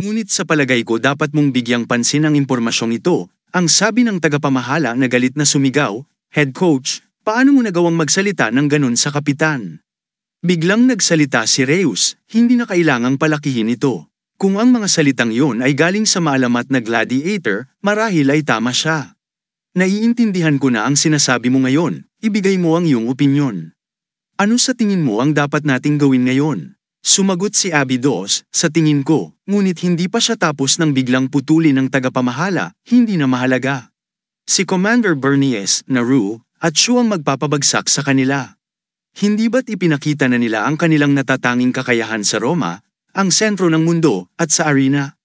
Ngunit sa palagay ko dapat mong bigyang pansin ang impormasyong ito, ang sabi ng tagapamahala na galit na sumigaw, Head coach, paano mo nagawang magsalita ng ganun sa kapitan? Biglang nagsalita si Reus, hindi na kailangang palakihin ito. Kung ang mga salitang yon ay galing sa maalamat na gladiator, marahil ay tama siya. Naiintindihan ko na ang sinasabi mo ngayon, ibigay mo ang iyong opinyon. Ano sa tingin mo ang dapat nating gawin ngayon? Sumagot si Abidos, sa tingin ko, ngunit hindi pa siya tapos nang biglang putulin ng tagapamahala, hindi na mahalaga. Si Commander Bernies, Naru, at Shu ang magpapabagsak sa kanila. Hindi ba't ipinakita na nila ang kanilang natatanging kakayahan sa Roma, ang sentro ng mundo, at sa arena?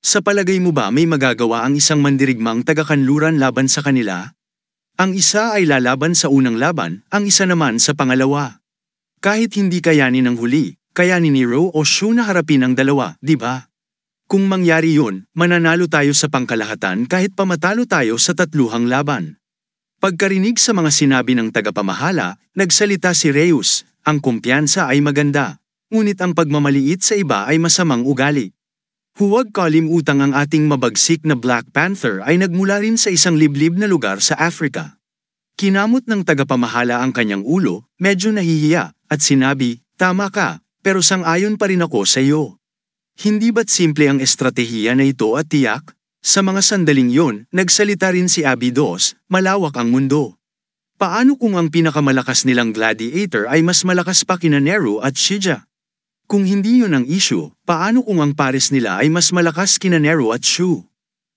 Sa palagay mo ba may magagawa ang isang mandirigmang tagakanluran laban sa kanila? Ang isa ay lalaban sa unang laban, ang isa naman sa pangalawa. Kahit hindi kayanin ng huli, kaya ni Nero o Shu na harapin ang dalawa, di ba? Kung mangyari yun, mananalo tayo sa pangkalahatan kahit pamatalo tayo sa tatluhang laban. Pagkarinig sa mga sinabi ng tagapamahala, nagsalita si Reus, ang kumpiyansa ay maganda, ngunit ang pagmamaliit sa iba ay masamang ugali. Huwag kalimutang ang ating mabagsik na Black Panther ay nagmula rin sa isang liblib na lugar sa Africa. Kinamot ng tagapamahala ang kanyang ulo, medyo nahihiya, at sinabi, Tama ka, pero sang-ayon pa rin ako sa iyo. Hindi ba't simple ang estratehiya na ito at tiyak? Sa mga sandaling yon, nagsalita rin si Abydos, malawak ang mundo. Paano kung ang pinakamalakas nilang gladiator ay mas malakas pa kina Nero at Shija? Kung hindi yun ang issue, paano kung ang pares nila ay mas malakas kina Nero at Shu?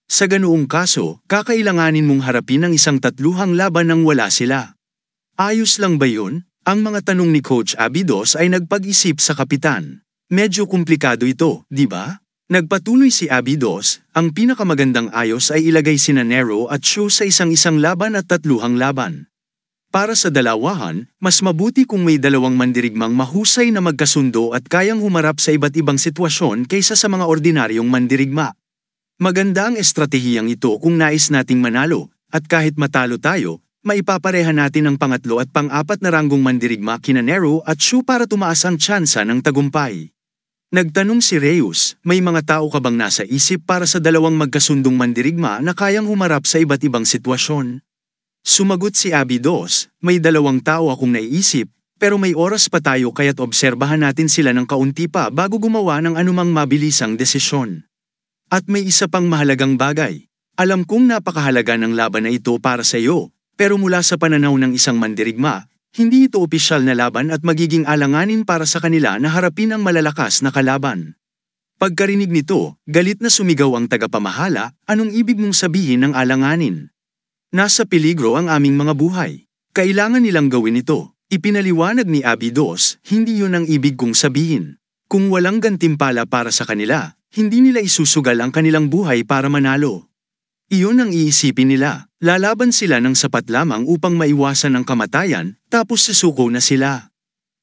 Sa ganoong kaso, kakailanganin mong harapin ang isang tatluhang laban nang wala sila. Ayos lang ba yun? Ang mga tanong ni Coach Abidos ay nagpag-isip sa kapitan. Medyo komplikado ito, di ba? Nagpatuloy si Abidos, ang pinakamagandang ayos ay ilagay si Nero at Shu sa isang-isang laban at tatluhang laban. Para sa dalawahan, mas mabuti kung may dalawang mandirigmang mahusay na magkasundo at kayang humarap sa iba't ibang sitwasyon kaysa sa mga ordinaryong mandirigma. Maganda ang estratehiyang ito kung nais nating manalo, at kahit matalo tayo, maipapareha natin ang pangatlo at pang-apat na ranggong mandirigma kina Nero at Shu para tumaas ang tsansa ng tagumpay. Nagtanong si Reyes, may mga tao ka bang nasa isip para sa dalawang magkasundong mandirigma na kayang humarap sa iba't ibang sitwasyon? Sumagot si Abidos, may dalawang tao akong naiisip, pero may oras pa tayo kaya't obserbahan natin sila ng kaunti pa bago gumawa ng anumang mabilisang desisyon. At may isa pang mahalagang bagay. Alam kong napakahalaga ng laban na ito para sa iyo, pero mula sa pananaw ng isang mandirigma, hindi ito opisyal na laban at magiging alanganin para sa kanila na harapin ang malalakas na kalaban. Pagkarinig nito, galit na sumigaw ang tagapamahala, anong ibig mong sabihin ng alanganin? Nasa peligro ang aming mga buhay. Kailangan nilang gawin ito. Ipinaliwanag ni Abidos, hindi yun ang ibig kong sabihin. Kung walang gantimpala para sa kanila, hindi nila isusugal ang kanilang buhay para manalo. Iyon ang iisipin nila. Lalaban sila ng sapat lamang upang maiwasan ang kamatayan, tapos susuko na sila.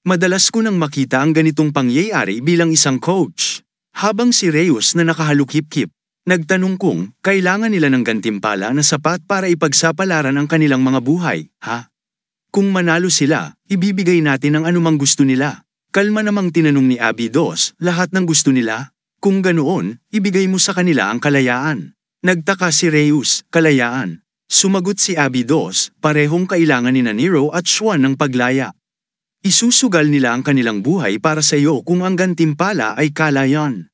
Madalas ko nang makita ang ganitong pangyayari bilang isang coach. Habang si Reyes na nakahalukip-kip, nagtanong kung kailangan nila ng gantimpala na sapat para ipagsapalaran ang kanilang mga buhay, ha? Kung manalo sila, ibibigay natin ang anumang gusto nila. Kalma namang tinanong ni Abidos, lahat ng gusto nila. Kung ganoon, ibigay mo sa kanila ang kalayaan. Nagtaka si Reyes, kalayaan, Sumagot si Abydos, parehong kailangan ni Nero at Xuan ng paglaya. Isusugal nila ang kanilang buhay para sa iyo kung ang gantimpala ay kalayan.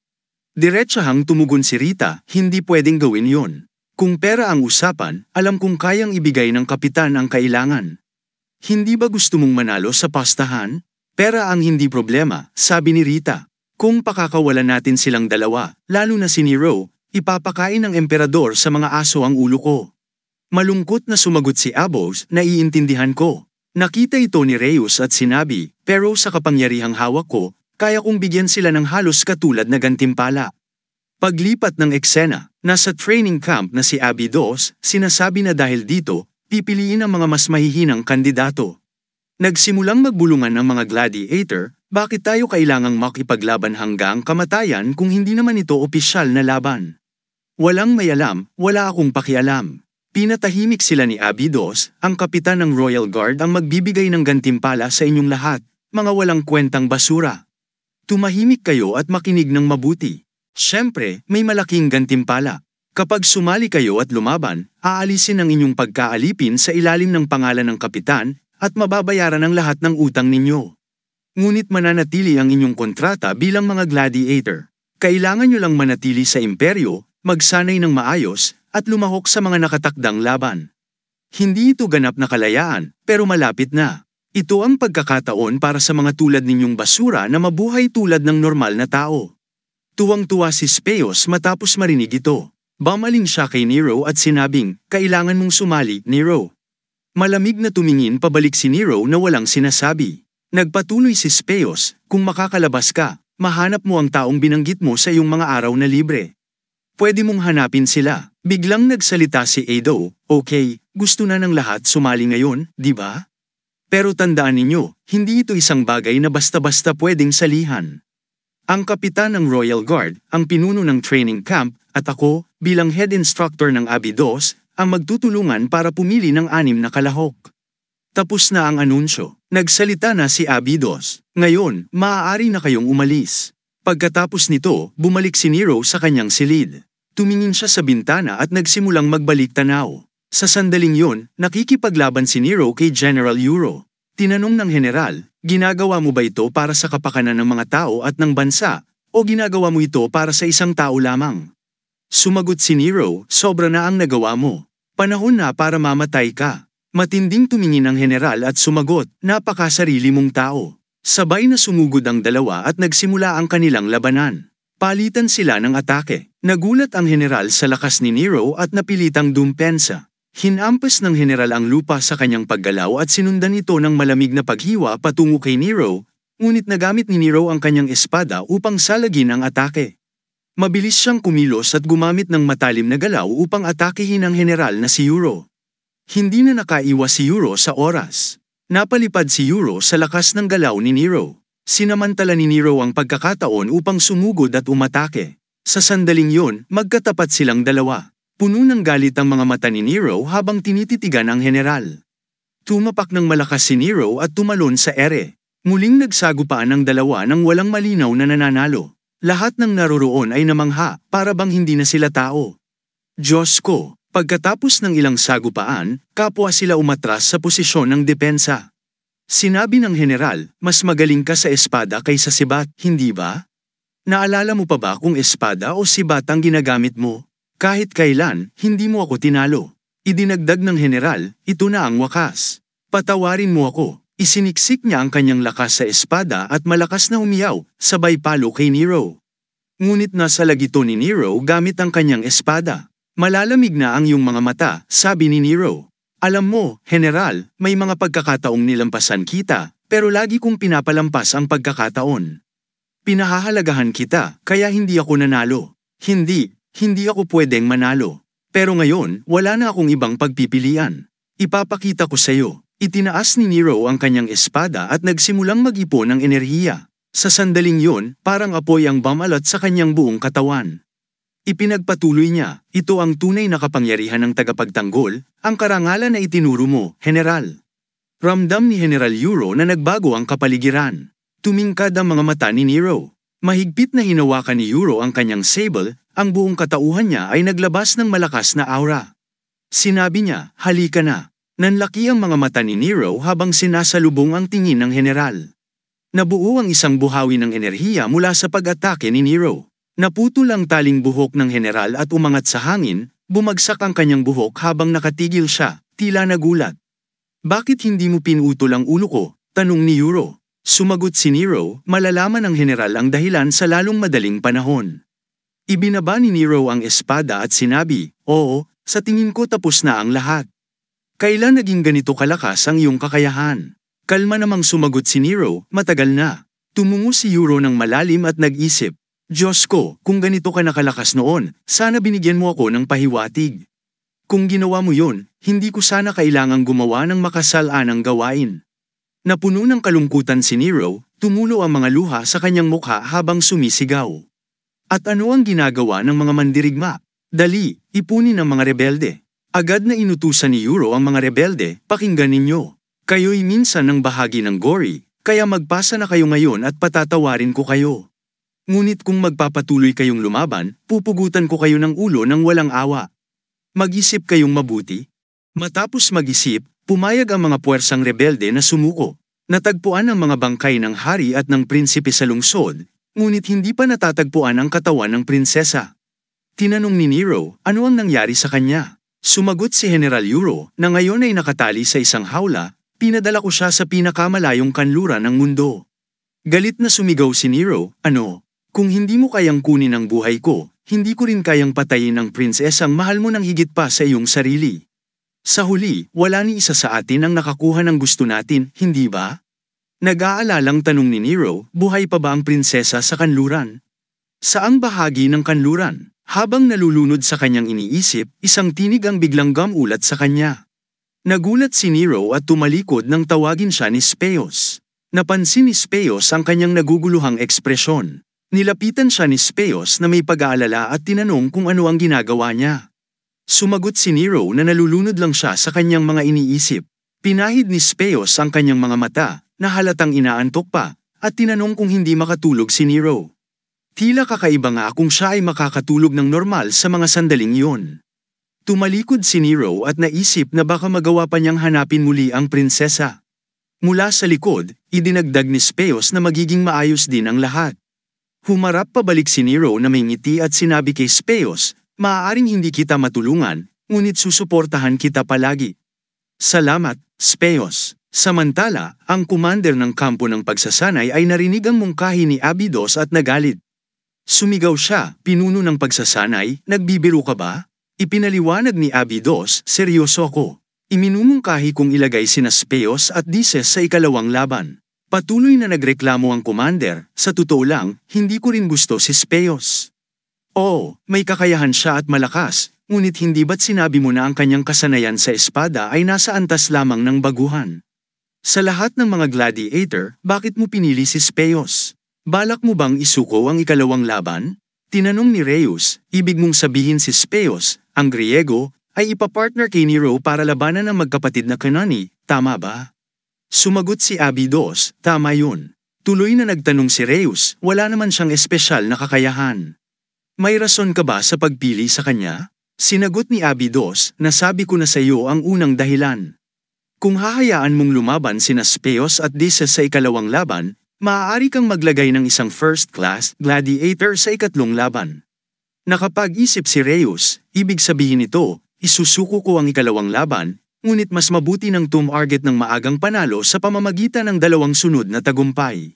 Diretsahang tumugon si Rita, hindi pwedeng gawin yon. Kung pera ang usapan, alam kong kayang ibigay ng kapitan ang kailangan. Hindi ba gusto mong manalo sa pastahan? Pera ang hindi problema, sabi ni Rita. Kung pakakawalan natin silang dalawa, lalo na si Nero, ipapakain ng emperador sa mga aso ang ulo ko. Malungkot na sumagot si Abos, naiintindihan ko. Nakita ito ni Reyes at sinabi, pero sa kapangyarihang hawak ko, kaya kong bigyan sila ng halos katulad na gantimpala. Paglipat ng eksena, nasa training camp na si Abidos, sinasabi na dahil dito, pipiliin ang mga mas mahihinang kandidato. Nagsimulang magbulungan ang mga gladiator, bakit tayo kailangang makipaglaban hanggang kamatayan kung hindi naman ito opisyal na laban? Walang may alam, wala akong pakialam. Pinatahimik sila ni Abidos, ang kapitan ng Royal Guard ang magbibigay ng gantimpala sa inyong lahat, mga walang kwentang basura. Tumahimik kayo at makinig ng mabuti. Siyempre, may malaking gantimpala. Kapag sumali kayo at lumaban, aalisin ang inyong pagkaalipin sa ilalim ng pangalan ng kapitan at mababayaran ang lahat ng utang ninyo. Ngunit mananatili ang inyong kontrata bilang mga gladiator. Kailangan nyo lang manatili sa imperyo, magsanay ng maayos, at lumahok sa mga nakatakdang laban. Hindi ito ganap na kalayaan, pero malapit na. Ito ang pagkakataon para sa mga tulad ninyong basura na mabuhay tulad ng normal na tao. Tuwang-tuwa si Speos matapos marinig ito. Bamaling siya kay Nero at sinabing, kailangan mong sumali, Nero. Malamig na tumingin pabalik si Nero na walang sinasabi. Nagpatuloy si Speos, kung makakalabas ka, mahanap mo ang taong binanggit mo sa iyong mga araw na libre. Pwede mong hanapin sila, Biglang nagsalita si Ado, okay, gusto na ng lahat sumali ngayon, di ba? Pero tandaan ninyo, hindi ito isang bagay na basta-basta pwedeng salihan. Ang kapitan ng Royal Guard, ang pinuno ng training camp, at ako, bilang head instructor ng Abidos, ang magtutulungan para pumili ng anim na kalahok. Tapos na ang anunsyo, nagsalita na si Abidos. Ngayon, maaari na kayong umalis. Pagkatapos nito, bumalik si Nero sa kanyang silid. Tumingin siya sa bintana at nagsimulang magbalik tanaw. Sa sandaling yun, nakikipaglaban si Nero kay General Euro. Tinanong ng General, ginagawa mo ba ito para sa kapakanan ng mga tao at ng bansa, o ginagawa mo ito para sa isang tao lamang? Sumagot si Nero, sobra na ang nagawa mo. Panahon na para mamatay ka. Matinding tumingin ang General at sumagot, napakasarili mong tao. Sabay na sumugod ang dalawa at nagsimula ang kanilang labanan. Palitan sila ng atake. Nagulat ang general sa lakas ni Nero at napilitang dumpensa. Hinampas ng general ang lupa sa kanyang paggalaw at sinundan ito ng malamig na paghiwa patungo kay Nero, ngunit nagamit ni Nero ang kanyang espada upang salagin ang atake. Mabilis siyang kumilos at gumamit ng matalim na galaw upang atakihin ang general na si Euro. Hindi na nakaiwas si Euro sa oras. Napalipad si Euro sa lakas ng galaw ni Nero. Sinamantala ni Nero ang pagkakataon upang sumugod at umatake. Sa sandaling yun, magkatapat silang dalawa. Puno ng galit ang mga mata ni Nero habang tinititigan ang general. Tumapak ng malakas si Nero at tumalon sa ere. Muling nagsagupaan ang dalawa ng walang malinaw na nananalo. Lahat ng naroroon ay namangha para bang hindi na sila tao. Diyos ko, pagkatapos ng ilang sagupaan, kapwa sila umatras sa posisyon ng depensa. Sinabi ng general, mas magaling ka sa espada kaysa sibat, hindi ba? Naalala mo pa ba kung espada o sibat ang ginagamit mo? Kahit kailan, hindi mo ako tinalo. Idinagdag ng general, ito na ang wakas. Patawarin mo ako. Isiniksik niya ang kanyang lakas sa espada at malakas na umiyaw, sabay palo kay Nero. Ngunit nasa lagito ni Nero gamit ang kanyang espada. Malalamig na ang iyong mga mata, sabi ni Nero. Alam mo, General, may mga pagkakataong nilampasan kita, pero lagi kong pinapalampas ang pagkakataon. Pinahahalagahan kita, kaya hindi ako nanalo. Hindi, hindi ako pwedeng manalo. Pero ngayon, wala na akong ibang pagpipilian. Ipapakita ko sa iyo. Itinaas ni Nero ang kanyang espada at nagsimulang mag-ipon ng enerhiya. Sa sandaling yun, parang apoy ang bamalat sa kanyang buong katawan. Ipinagpatuloy niya, ito ang tunay na kapangyarihan ng tagapagtanggol, ang karangalan na itinuro mo, General. Ramdam ni General Euro na nagbago ang kapaligiran. Tumingkad ang mga mata ni Nero. Mahigpit na hinawakan ni Euro ang kanyang sable, ang buong katauhan niya ay naglabas ng malakas na aura. Sinabi niya, halika na. Nanlaki ang mga mata ni Nero habang sinasalubong ang tingin ng general. Nabuo ang isang buhawi ng enerhiya mula sa pag-atake ni Nero. Naputol ang taling buhok ng general at umangat sa hangin, bumagsak ang kanyang buhok habang nakatigil siya, tila nagulat. Bakit hindi mo pinutol ang ulo ko? Tanong ni Euro. Sumagot si Nero, malalaman ng general ang dahilan sa lalong madaling panahon. Ibinaba ni Nero ang espada at sinabi, Oo, sa tingin ko tapos na ang lahat. Kailan naging ganito kalakas ang iyong kakayahan? Kalma namang sumagot si Nero, matagal na. Tumungo si Euro ng malalim at nag-isip, Diyos ko, kung ganito ka nakalakas noon, sana binigyan mo ako ng pahiwatig. Kung ginawa mo yun, hindi ko sana kailangang gumawa ng makasalanang gawain. Napuno ng kalungkutan si Nero, tumulo ang mga luha sa kanyang mukha habang sumisigaw. At ano ang ginagawa ng mga mandirigma? Dali, ipunin ang mga rebelde. Agad na inutusan ni Euro ang mga rebelde, pakinggan ninyo. Kayo'y minsan ng bahagi ng gory, kaya magpasa na kayo ngayon at patatawarin ko kayo. Ngunit kung magpapatuloy kayong lumaban, pupugutan ko kayo ng ulo ng walang awa. Mag-isip kayong mabuti. Matapos mag-isip, Pumayag ang mga puwersang rebelde na sumuko. Natagpuan ang mga bangkay ng hari at ng prinsipe sa lungsod, ngunit hindi pa natatagpuan ang katawan ng prinsesa. Tinanong ni Nero ano ang nangyari sa kanya. Sumagot si General Euro na ngayon ay nakatali sa isang hawla, pinadala ko siya sa pinakamalayong kanluran ng mundo. Galit na sumigaw si Nero, ano, kung hindi mo kayang kunin ang buhay ko, hindi ko rin kayang patayin ang prinsesang mahal mo ng higit pa sa iyong sarili. Sa huli, wala ni isa sa atin ang nakakuha ng gusto natin, hindi ba? Nag-aalalang tanong ni Nero, buhay pa ba ang prinsesa sa kanluran? Saang bahagi ng kanluran? Habang nalulunod sa kanyang iniisip, isang tinig ang biglang gamulat sa kanya. Nagulat si Nero at tumalikod nang tawagin siya ni Speos. Napansin ni Speos ang kanyang naguguluhang ekspresyon. Nilapitan siya ni Speos na may pag-aalala at tinanong kung ano ang ginagawa niya. Sumagot si Nero na nalulunod lang siya sa kanyang mga iniisip. Pinahid ni Speos ang kanyang mga mata, na halatang inaantok pa, at tinanong kung hindi makatulog si Nero. Tila kakaiba nga kung siya ay makakatulog ng normal sa mga sandaling iyon. Tumalikod si Nero at naisip na baka magawa pa niyang hanapin muli ang prinsesa. Mula sa likod, idinagdag ni Speos na magiging maayos din ang lahat. Humarap pabalik si Nero na may ngiti at sinabi kay Speos Maaaring hindi kita matulungan, ngunit susuportahan kita palagi. Salamat, Speos. Samantala, ang commander ng kampo ng pagsasanay ay narinig ang mungkahi ni Abidos at nagalit. Sumigaw siya, pinuno ng pagsasanay, nagbibiro ka ba? Ipinaliwanag ni Abidos, seryoso ko. Iminumungkahi kong ilagay sina Speos at Dices sa ikalawang laban. Patuloy na nagreklamo ang commander, sa totoo lang, hindi ko rin gusto si Speos. Oo, oh, may kakayahan siya at malakas, ngunit hindi ba't sinabi mo na ang kanyang kasanayan sa espada ay nasa antas lamang ng baguhan? Sa lahat ng mga gladiator, bakit mo pinili si Speos? Balak mo bang isuko ang ikalawang laban? Tinanong ni Reus, ibig mong sabihin si Speos, ang Griego, ay ipapartner kay Nero para labanan ang magkapatid na Kanani, tama ba? Sumagot si Abidos, tama yun. Tuloy na nagtanong si Reus, wala naman siyang espesyal na kakayahan. May rason ka ba sa pagpili sa kanya? Sinagot ni Abidos na sabi ko na sa iyo ang unang dahilan. Kung hahayaan mong lumaban si Naspeos at Dises sa ikalawang laban, maaari kang maglagay ng isang first-class gladiator sa ikatlong laban. Nakapag-isip si Reyes, ibig sabihin nito, isusuko ko ang ikalawang laban, ngunit mas mabuti ng tumarget ng maagang panalo sa pamamagitan ng dalawang sunod na tagumpay.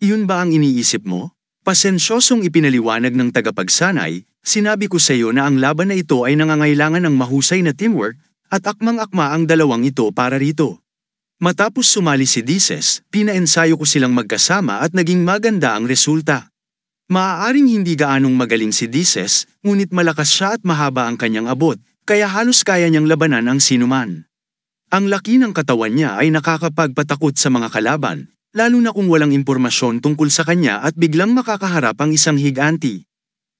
Iyon ba ang iniisip mo? Pasensyosong ipinaliwanag ng tagapagsanay, sinabi ko sa iyo na ang laban na ito ay nangangailangan ng mahusay na teamwork at akmang-akma ang dalawang ito para rito. Matapos sumali si Dices, pinaensayo ko silang magkasama at naging maganda ang resulta. Maaaring hindi gaanong magaling si Dices, ngunit malakas siya at mahaba ang kanyang abot, kaya halos kaya niyang labanan ang sinuman. Ang laki ng katawan niya ay nakakapagpatakot sa mga kalaban, lalo na kung walang impormasyon tungkol sa kanya at biglang makakaharap ang isang higanti.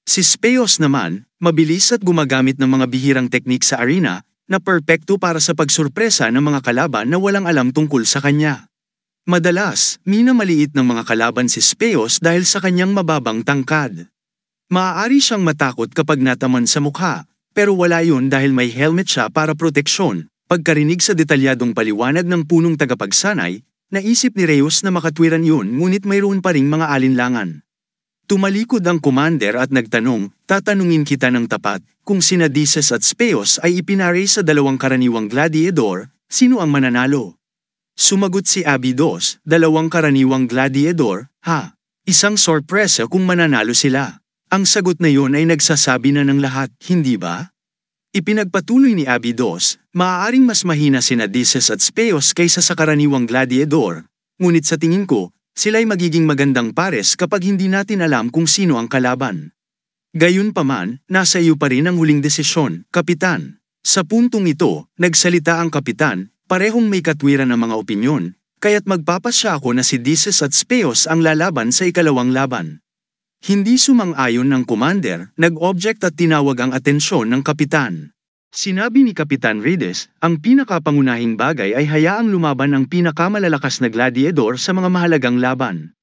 Si Speos naman, mabilis at gumagamit ng mga bihirang teknik sa arena na perpekto para sa pagsurpresa ng mga kalaban na walang alam tungkol sa kanya. Madalas, minamaliit ng mga kalaban si Speos dahil sa kanyang mababang tangkad. Maaari siyang matakot kapag nataman sa mukha, pero wala yun dahil may helmet siya para proteksyon. Pagkarinig sa detalyadong paliwanag ng punong tagapagsanay, Naisip ni Reyes na makatwiran yun ngunit mayroon pa ring mga alinlangan. Tumalikod ang commander at nagtanong, tatanungin kita ng tapat, kung sina Dices at Speos ay ipinare sa dalawang karaniwang gladiador, sino ang mananalo? Sumagot si Abidos, dalawang karaniwang gladiador, ha? Isang sorpresa kung mananalo sila. Ang sagot na yun ay nagsasabi na ng lahat, hindi ba? Ipinagpatuloy ni Abydos, maaaring mas mahina sina Dices at Speos kaysa sa karaniwang gladiador, ngunit sa tingin ko, sila'y magiging magandang pares kapag hindi natin alam kung sino ang kalaban. Gayunpaman, nasa iyo pa rin ang huling desisyon, Kapitan. Sa puntong ito, nagsalita ang Kapitan, parehong may katwiran ng mga opinyon, kaya't magpapasya ako na si Dices at Speos ang lalaban sa ikalawang laban. Hindi sumang-ayon ng commander, nag-object at tinawag ang atensyon ng kapitan. Sinabi ni Kapitan Rides, ang pinakapangunahing bagay ay hayaang lumaban ang pinakamalalakas na gladiador sa mga mahalagang laban.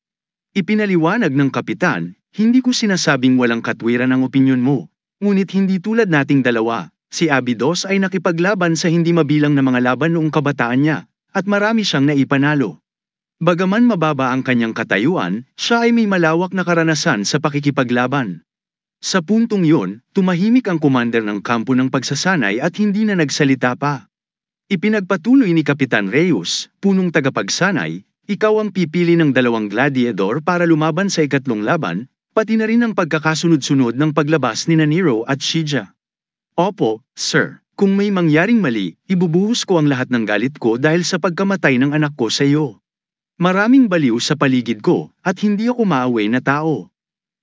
Ipinaliwanag ng kapitan, hindi ko sinasabing walang katwiran ang opinyon mo, ngunit hindi tulad nating dalawa, si Abidos ay nakipaglaban sa hindi mabilang na mga laban noong kabataan niya, at marami siyang naipanalo. Bagaman mababa ang kanyang katayuan, siya ay may malawak na karanasan sa pakikipaglaban. Sa puntong yun, tumahimik ang commander ng kampo ng pagsasanay at hindi na nagsalita pa. Ipinagpatuloy ni Kapitan Reyes, punong tagapagsanay, ikaw ang pipili ng dalawang gladiador para lumaban sa ikatlong laban, pati na rin ang pagkakasunod-sunod ng paglabas ni Naniro at Shija. Opo, sir. Kung may mangyaring mali, ibubuhos ko ang lahat ng galit ko dahil sa pagkamatay ng anak ko sa iyo. Maraming baliw sa paligid ko, at hindi ako maaway na tao.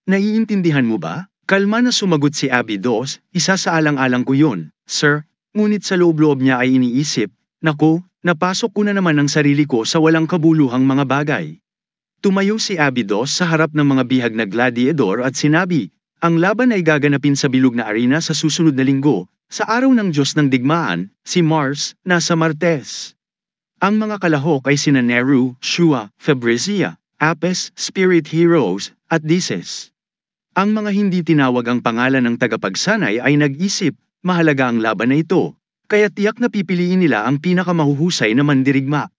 Naiintindihan mo ba? Kalma na sumagot si Abby Dos, isa sa alang-alang ko yun, sir, ngunit sa loob-loob niya ay iniisip, Naku, napasok ko na naman ang sarili ko sa walang kabuluhang mga bagay. Tumayo si Abidos sa harap ng mga bihag na gladiador at sinabi, ang laban ay gaganapin sa bilog na arena sa susunod na linggo, sa araw ng Diyos ng Digmaan, si Mars, nasa Martes. Ang mga kalahok ay sina Neru, Shua, Fabrizia, Apes, Spirit Heroes, at Dices. Ang mga hindi tinawag ang pangalan ng tagapagsanay ay nag-isip, mahalaga ang laban na ito, kaya tiyak na pipiliin nila ang pinakamahuhusay na mandirigma.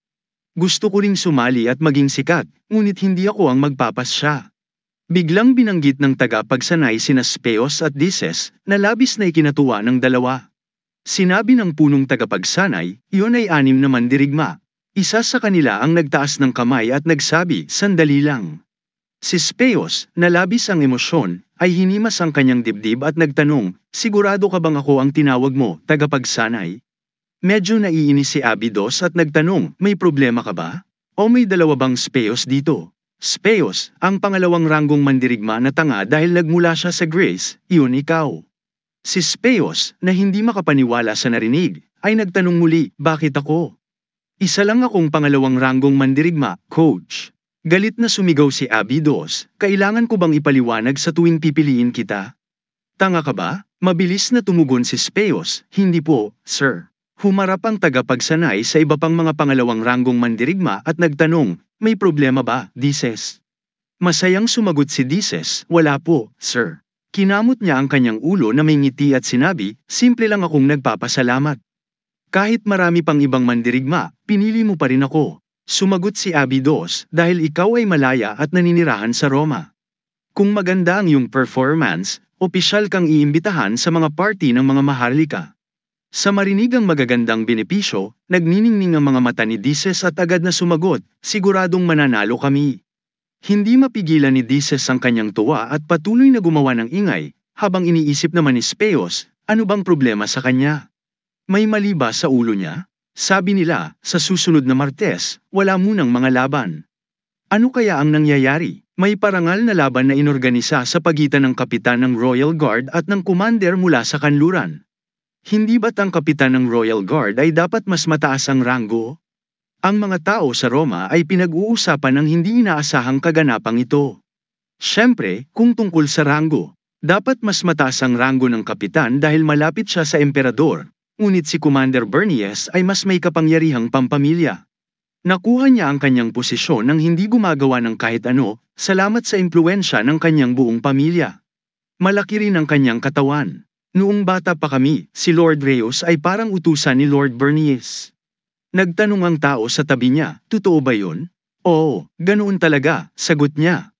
Gusto ko ring sumali at maging sikat, ngunit hindi ako ang magpapas siya. Biglang binanggit ng tagapagsanay sina Speos at Dices na labis na ikinatuwa ng dalawa. Sinabi ng punong tagapagsanay, iyon ay anim na mandirigma. Isa sa kanila ang nagtaas ng kamay at nagsabi, sandali lang. Si Speos, nalabis ang emosyon, ay hinimas ang kanyang dibdib at nagtanong, sigurado ka bang ako ang tinawag mo, tagapagsanay? Medyo naiinis si Abidos at nagtanong, may problema ka ba? O may dalawa bang Speos dito? Speos, ang pangalawang ranggong mandirigma na tanga dahil nagmula siya sa Grace, iyon ikaw. Si Speos na hindi makapaniwala sa narinig ay nagtanong muli, bakit ako? Isa lang akong pangalawang ranggong mandirigma, coach. Galit na sumigaw si Abidos, kailangan ko bang ipaliwanag sa tuwing pipiliin kita? Tanga ka ba? Mabilis na tumugon si Speos, hindi po, sir. Humarap ang tagapagsanay sa iba pang mga pangalawang ranggong mandirigma at nagtanong, may problema ba, Dices? Masayang sumagot si Dices, wala po, sir. Kinamot niya ang kanyang ulo na may ngiti at sinabi, simple lang akong nagpapasalamat. Kahit marami pang ibang mandirigma, pinili mo pa rin ako. Sumagot si Abidos dahil ikaw ay malaya at naninirahan sa Roma. Kung maganda ang iyong performance, opisyal kang iimbitahan sa mga party ng mga maharlika. Sa marinig ang magagandang benepisyo, nagniningning ang mga mata ni Dices at agad na sumagot, siguradong mananalo kami. Hindi mapigilan ni Dices ang kanyang tuwa at patuloy na gumawa ng ingay, habang iniisip naman ni Speos, ano bang problema sa kanya? May mali ba sa ulo niya? Sabi nila, sa susunod na Martes, wala munang mga laban. Ano kaya ang nangyayari? May parangal na laban na inorganisa sa pagitan ng kapitan ng Royal Guard at ng commander mula sa kanluran. Hindi ba't ang kapitan ng Royal Guard ay dapat mas mataas ang ranggo? Ang mga tao sa Roma ay pinag-uusapan ng hindi inaasahang kaganapang ito. Siyempre, kung tungkol sa ranggo, dapat mas mataas ang ranggo ng kapitan dahil malapit siya sa emperador, ngunit si Commander Bernies ay mas may kapangyarihang pampamilya. Nakuha niya ang kanyang posisyon nang hindi gumagawa ng kahit ano, salamat sa impluensya ng kanyang buong pamilya. Malaki rin ang kanyang katawan. Noong bata pa kami, si Lord Reyes ay parang utusan ni Lord Bernies. Nagtanong ang tao sa tabi niya, totoo ba yun? Oo, ganoon talaga, sagot niya.